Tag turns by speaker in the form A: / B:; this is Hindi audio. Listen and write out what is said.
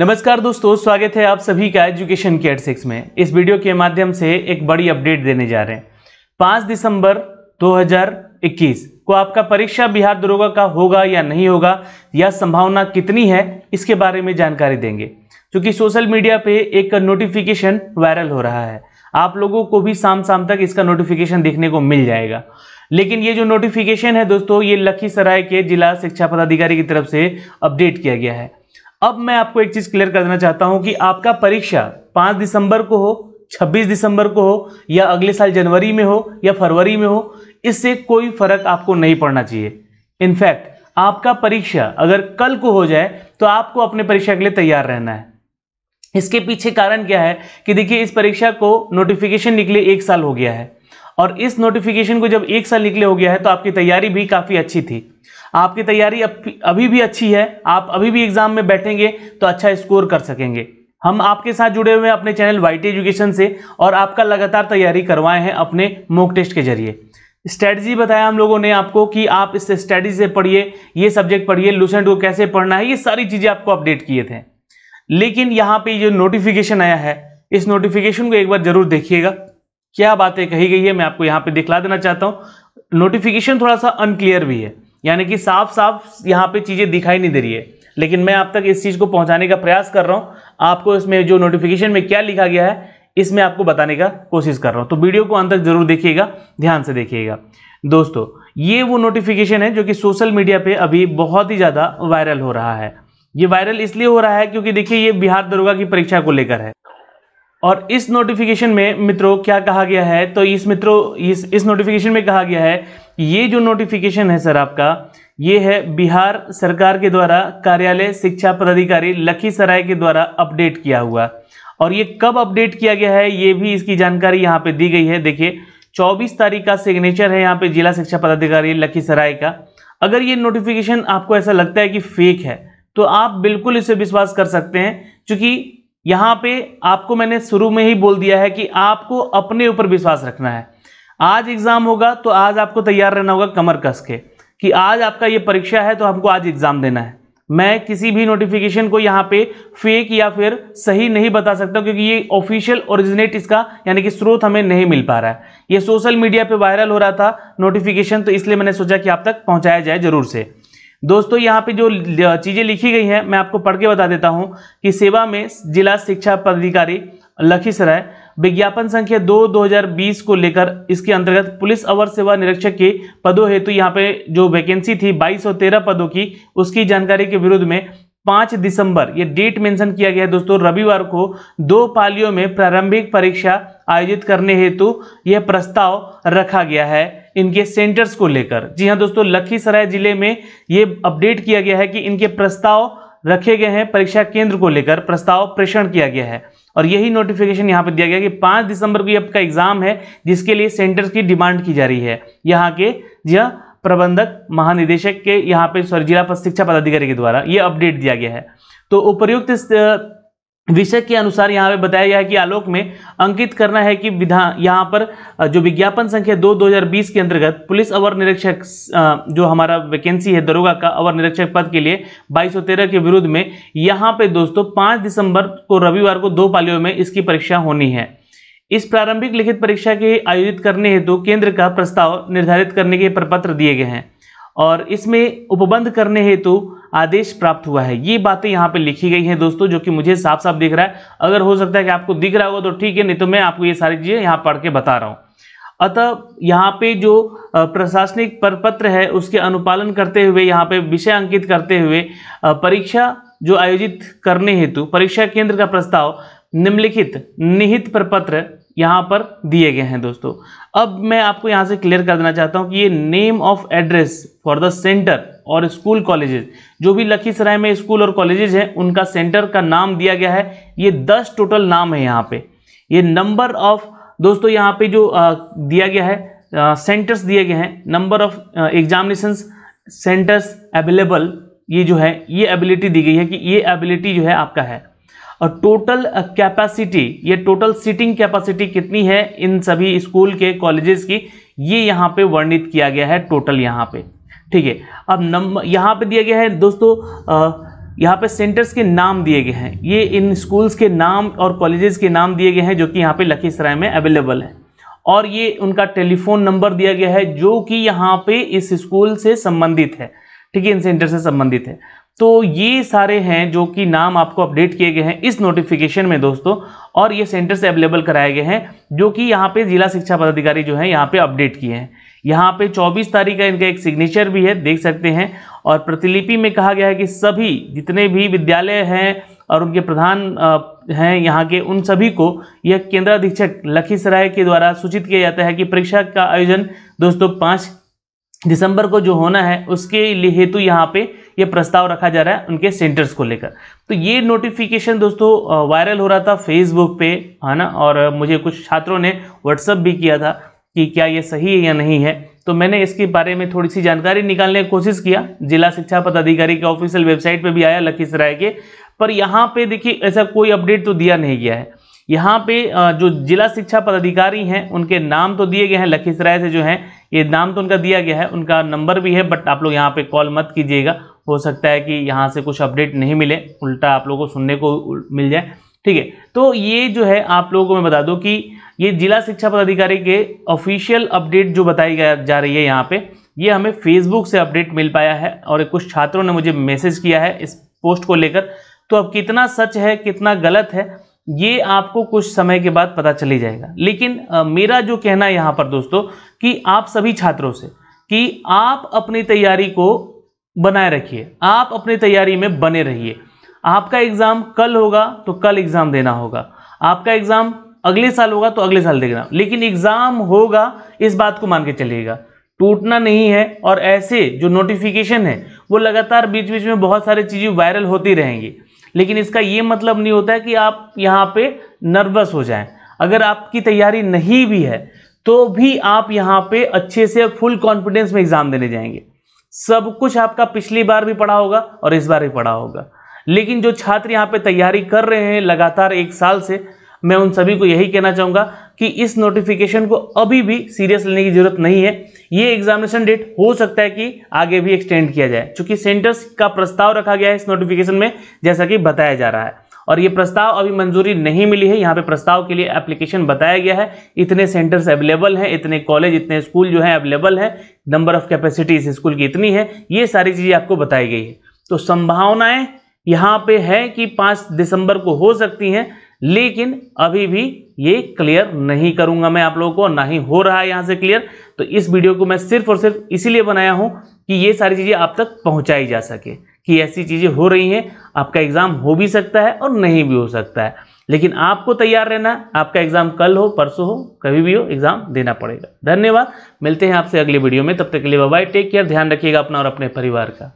A: नमस्कार दोस्तों स्वागत है आप सभी का एजुकेशन केयर सिक्स में इस वीडियो के माध्यम से एक बड़ी अपडेट देने जा रहे हैं पाँच दिसंबर 2021 को आपका परीक्षा बिहार दरोगा का होगा या नहीं होगा या संभावना कितनी है इसके बारे में जानकारी देंगे क्योंकि सोशल मीडिया पे एक नोटिफिकेशन वायरल हो रहा है आप लोगों को भी शाम शाम तक इसका नोटिफिकेशन देखने को मिल जाएगा लेकिन ये जो नोटिफिकेशन है दोस्तों ये लखीसराय के जिला शिक्षा पदाधिकारी की तरफ से अपडेट किया गया है अब मैं आपको एक चीज़ क्लियर कर देना चाहता हूं कि आपका परीक्षा पांच दिसंबर को हो छब्बीस दिसंबर को हो या अगले साल जनवरी में हो या फरवरी में हो इससे कोई फर्क आपको नहीं पड़ना चाहिए इनफैक्ट आपका परीक्षा अगर कल को हो जाए तो आपको अपने परीक्षा के लिए तैयार रहना है इसके पीछे कारण क्या है कि देखिए इस परीक्षा को नोटिफिकेशन निकले एक साल हो गया है और इस नोटिफिकेशन को जब एक साल निकले हो गया है तो आपकी तैयारी भी काफ़ी अच्छी थी आपकी तैयारी अभी भी अच्छी है आप अभी भी एग्जाम में बैठेंगे तो अच्छा स्कोर कर सकेंगे हम आपके साथ जुड़े हुए हैं अपने चैनल वाइट एजुकेशन से और आपका लगातार तैयारी करवाए हैं अपने मोक टेस्ट के जरिए स्ट्रेटजी बताया हम लोगों ने आपको कि आप इस स्ट्रैटेजी से पढ़िए ये सब्जेक्ट पढ़िए लूसेंट को कैसे पढ़ना है ये सारी चीज़ें आपको अपडेट किए थे लेकिन यहाँ पे जो नोटिफिकेशन आया है इस नोटिफिकेशन को एक बार जरूर देखिएगा क्या बातें कही गई है मैं आपको यहाँ पे दिखला देना चाहता हूँ नोटिफिकेशन थोड़ा सा अनक्लियर भी है यानी कि साफ साफ यहाँ पे चीज़ें दिखाई नहीं दे रही है लेकिन मैं आप तक इस चीज़ को पहुँचाने का प्रयास कर रहा हूँ आपको इसमें जो नोटिफिकेशन में क्या लिखा गया है इसमें आपको बताने का कोशिश कर रहा हूँ तो वीडियो को अंत तक जरूर देखिएगा ध्यान से देखिएगा दोस्तों ये वो नोटिफिकेशन है जो कि सोशल मीडिया पे अभी बहुत ही ज़्यादा वायरल हो रहा है ये वायरल इसलिए हो रहा है क्योंकि देखिए ये बिहार दरोगा की परीक्षा को लेकर है और इस नोटिफिकेशन में मित्रों क्या कहा गया है तो इस मित्रों इस इस नोटिफिकेशन में कहा गया है ये जो नोटिफिकेशन है सर आपका ये है बिहार सरकार के द्वारा कार्यालय शिक्षा पदाधिकारी लखीसराय के द्वारा अपडेट किया हुआ और ये कब अपडेट किया गया है ये भी इसकी जानकारी यहाँ पे दी गई है देखिए 24 तारीख का सिग्नेचर है यहाँ पे जिला शिक्षा पदाधिकारी लखीसराय का अगर ये नोटिफिकेशन आपको ऐसा लगता है कि फेक है तो आप बिल्कुल इसे विश्वास कर सकते हैं क्योंकि यहां पे आपको मैंने शुरू में ही बोल दिया है कि आपको अपने ऊपर विश्वास रखना है आज एग्जाम होगा तो आज आपको तैयार रहना होगा कमर कस के कि आज आपका ये परीक्षा है तो हमको आज एग्जाम देना है मैं किसी भी नोटिफिकेशन को यहाँ पे फेक या फिर सही नहीं बता सकता क्योंकि ये ऑफिशियल ओरिजिनेट इसका यानी कि स्रोत हमें नहीं मिल पा रहा है ये सोशल मीडिया पे वायरल हो रहा था नोटिफिकेशन तो इसलिए मैंने सोचा कि आप तक पहुँचाया जाए जरूर से दोस्तों यहाँ पे जो चीज़ें लिखी गई हैं मैं आपको पढ़ के बता देता हूँ कि सेवा में जिला शिक्षा पदाधिकारी लखीसराय विज्ञापन संख्या दो 2020 को लेकर इसके अंतर्गत पुलिस अवर सेवा निरीक्षक के पदों हेतु यहाँ पे जो वैकेंसी थी 2213 पदों की उसकी जानकारी के विरुद्ध में पाँच दिसंबर ये डेट मेंशन किया गया है दोस्तों रविवार को दो पालियों में प्रारंभिक परीक्षा आयोजित करने हेतु यह प्रस्ताव रखा गया है इनके सेंटर्स को लेकर जी हाँ दोस्तों लखीसराय जिले में ये अपडेट किया गया है कि इनके प्रस्ताव रखे गए हैं परीक्षा केंद्र को लेकर प्रस्ताव प्रेषण किया गया है और यही नोटिफिकेशन यहाँ पर दिया गया कि पाँच दिसंबर को आपका एग्जाम है जिसके लिए सेंटर्स की डिमांड की जा रही है यहाँ के जी हाँ, प्रबंधक महानिदेशक के यहाँ पे सॉरी जिला शिक्षा पदाधिकारी के द्वारा ये अपडेट दिया गया है तो उपयुक्त विषय के अनुसार यहाँ पे बताया गया है कि आलोक में अंकित करना है कि विधान यहाँ पर जो विज्ञापन संख्या दो 2020 के अंतर्गत पुलिस अवर निरीक्षक जो हमारा वैकेंसी है दरोगा का अवर निरीक्षक पद के लिए 2213 के विरुद्ध में यहाँ पे दोस्तों 5 दिसंबर को रविवार को दो पालियों में इसकी परीक्षा होनी है इस प्रारंभिक लिखित परीक्षा के आयोजित करने हेतु तो केंद्र का प्रस्ताव निर्धारित करने के प्रपत्र दिए गए हैं और इसमें उपबंध करने हेतु तो आदेश प्राप्त हुआ है ये बातें यहाँ पे लिखी गई हैं दोस्तों जो कि मुझे साफ साफ दिख रहा है अगर हो सकता है कि आपको दिख रहा होगा तो ठीक है नहीं तो मैं आपको ये सारी चीज़ें यहाँ पढ़ के बता रहा हूँ अतः यहाँ पे जो प्रशासनिक परपत्र है उसके अनुपालन करते हुए यहाँ पे विषय अंकित करते हुए परीक्षा जो आयोजित करने हेतु परीक्षा केंद्र का प्रस्ताव निम्नलिखित निहित प्रपत्र यहाँ पर दिए गए हैं दोस्तों अब मैं आपको यहाँ से क्लियर कर देना चाहता हूँ कि ये name of address for the centre और स्कूल कॉलेजेस जो भी लखीसराय में स्कूल और कॉलेजेज हैं उनका सेंटर का नाम दिया गया है ये दस टोटल नाम है यहाँ पे ये नंबर ऑफ दोस्तों यहाँ पे जो आ, दिया गया है सेंटर्स दिए गए हैं number of examination centres available ये जो है ये एबिलिटी दी गई है कि ये एबिलिटी जो है आपका है और टोटल कैपेसिटी uh, ये टोटल सीटिंग कैपेसिटी कितनी है इन सभी स्कूल के कॉलेजेस की ये यहाँ पे वर्णित किया गया है टोटल यहाँ पे ठीक है अब नंबर यहाँ पे दिया गया है दोस्तों uh, यहाँ पे सेंटर्स के नाम दिए गए हैं ये इन स्कूल्स के नाम और कॉलेजेस के नाम दिए गए हैं जो कि यहाँ पे लखीसराय में अवेलेबल है और ये उनका टेलीफोन नंबर दिया गया है जो कि यहाँ पे इस स्कूल से संबंधित है ठीक है इन सेंटर से संबंधित है तो ये सारे हैं जो कि नाम आपको अपडेट किए गए हैं इस नोटिफिकेशन में दोस्तों और ये सेंटर से अवेलेबल कराए गए हैं जो कि यहाँ पे जिला शिक्षा पदाधिकारी जो है यहाँ पे अपडेट किए हैं यहाँ पे 24 तारीख का इनका एक सिग्नेचर भी है देख सकते हैं और प्रतिलिपि में कहा गया है कि सभी जितने भी विद्यालय हैं और उनके प्रधान हैं यहाँ के उन सभी को यह केंद्राधीक्षक लखीसराय के द्वारा सूचित किया जाता है कि परीक्षा का आयोजन दोस्तों पाँच दिसंबर को जो होना है उसके हेतु यहाँ पर ये प्रस्ताव रखा जा रहा है उनके सेंटर्स को लेकर तो ये नोटिफिकेशन दोस्तों वायरल हो रहा था फेसबुक पे है ना और मुझे कुछ छात्रों ने व्हाट्सअप भी किया था कि क्या ये सही है या नहीं है तो मैंने इसके बारे में थोड़ी सी जानकारी निकालने की कोशिश किया जिला शिक्षा पदाधिकारी के ऑफिशियल वेबसाइट पर भी आया लखीसराय के पर यहाँ पर देखिए ऐसा कोई अपडेट तो दिया नहीं गया है यहाँ पे जो जिला शिक्षा पदाधिकारी हैं उनके नाम तो दिए गए हैं लखीसराय से जो हैं ये नाम तो उनका दिया गया है उनका नंबर भी है बट आप लोग यहाँ पे कॉल मत कीजिएगा हो सकता है कि यहाँ से कुछ अपडेट नहीं मिले उल्टा आप लोगों को सुनने को मिल जाए ठीक है तो ये जो है आप लोगों को मैं बता दूँ कि ये जिला शिक्षा पदाधिकारी के ऑफिशियल अपडेट जो बताई जा रही है यहाँ पर ये हमें फेसबुक से अपडेट मिल पाया है और कुछ छात्रों ने मुझे मैसेज किया है इस पोस्ट को लेकर तो अब कितना सच है कितना गलत है ये आपको कुछ समय के बाद पता चली जाएगा लेकिन आ, मेरा जो कहना है यहाँ पर दोस्तों कि आप सभी छात्रों से कि आप अपनी तैयारी को बनाए रखिए आप अपनी तैयारी में बने रहिए आपका एग्ज़ाम कल होगा तो कल एग्ज़ाम देना होगा आपका एग्ज़ाम अगले साल होगा तो अगले साल देना लेकिन एग्ज़ाम होगा इस बात को मान के चलिएगा टूटना नहीं है और ऐसे जो नोटिफिकेशन है वो लगातार बीच बीच में बहुत सारी चीज़ें वायरल होती रहेंगी लेकिन इसका ये मतलब नहीं होता है कि आप यहाँ पे नर्वस हो जाएं अगर आपकी तैयारी नहीं भी है तो भी आप यहाँ पे अच्छे से फुल कॉन्फिडेंस में एग्ज़ाम देने जाएंगे सब कुछ आपका पिछली बार भी पढ़ा होगा और इस बार भी पढ़ा होगा लेकिन जो छात्र यहाँ पे तैयारी कर रहे हैं लगातार एक साल से मैं उन सभी को यही कहना चाहूँगा कि इस नोटिफिकेशन को अभी भी सीरियस लेने की जरूरत नहीं है ये एग्जामिनेशन डेट हो सकता है कि आगे भी एक्सटेंड किया जाए चूंकि सेंटर्स का प्रस्ताव रखा गया है इस नोटिफिकेशन में जैसा कि बताया जा रहा है और ये प्रस्ताव अभी मंजूरी नहीं मिली है यहाँ पे प्रस्ताव के लिए एप्लीकेशन बताया गया है इतने सेंटर्स अवेलेबल हैं इतने कॉलेज इतने स्कूल जो है अवेलेबल हैं नंबर ऑफ कैपेसिटी इस स्कूल की इतनी है ये सारी चीज़ें आपको बताई गई है तो संभावनाएं यहाँ पे है कि पाँच दिसंबर को हो सकती हैं लेकिन अभी भी ये क्लियर नहीं करूंगा मैं आप लोगों को ना ही हो रहा है यहाँ से क्लियर तो इस वीडियो को मैं सिर्फ और सिर्फ इसीलिए बनाया हूँ कि ये सारी चीज़ें आप तक पहुँचाई जा सके कि ऐसी चीज़ें हो रही हैं आपका एग्ज़ाम हो भी सकता है और नहीं भी हो सकता है लेकिन आपको तैयार रहना आपका एग्ज़ाम कल हो परसों हो कभी भी हो एग्ज़ाम देना पड़ेगा धन्यवाद मिलते हैं आपसे अगले वीडियो में तब तक के लिए बाय टेक केयर ध्यान रखिएगा अपना और अपने परिवार का